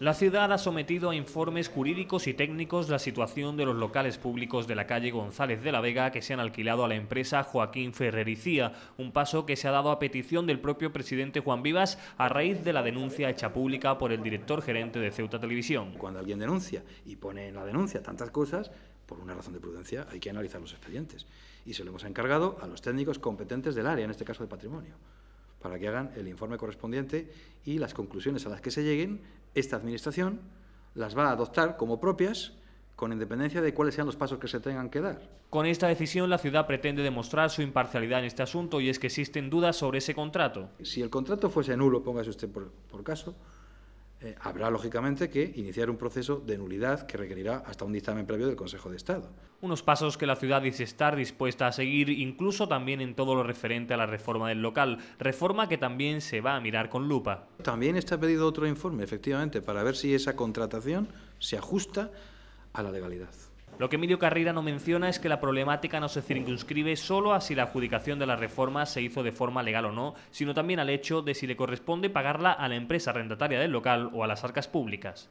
La ciudad ha sometido a informes jurídicos y técnicos la situación de los locales públicos de la calle González de la Vega que se han alquilado a la empresa Joaquín Ferrericía, un paso que se ha dado a petición del propio presidente Juan Vivas a raíz de la denuncia hecha pública por el director gerente de Ceuta Televisión. Cuando alguien denuncia y pone en la denuncia tantas cosas, por una razón de prudencia hay que analizar los expedientes y se lo hemos encargado a los técnicos competentes del área, en este caso de patrimonio para que hagan el informe correspondiente y las conclusiones a las que se lleguen, esta Administración las va a adoptar como propias con independencia de cuáles sean los pasos que se tengan que dar. Con esta decisión, la ciudad pretende demostrar su imparcialidad en este asunto y es que existen dudas sobre ese contrato. Si el contrato fuese nulo, póngase usted por, caso, eh, habrá, lógicamente, que iniciar un proceso de nulidad que requerirá hasta un dictamen previo del Consejo de Estado. Unos pasos que la ciudad dice estar dispuesta a seguir, incluso también en todo lo referente a la reforma del local, reforma que también se va a mirar con lupa. También está pedido otro informe, efectivamente, para ver si esa contratación se ajusta a la legalidad. Lo que Emilio Carrera no menciona es que la problemática no se circunscribe solo a si la adjudicación de la reforma se hizo de forma legal o no, sino también al hecho de si le corresponde pagarla a la empresa arrendataria del local o a las arcas públicas.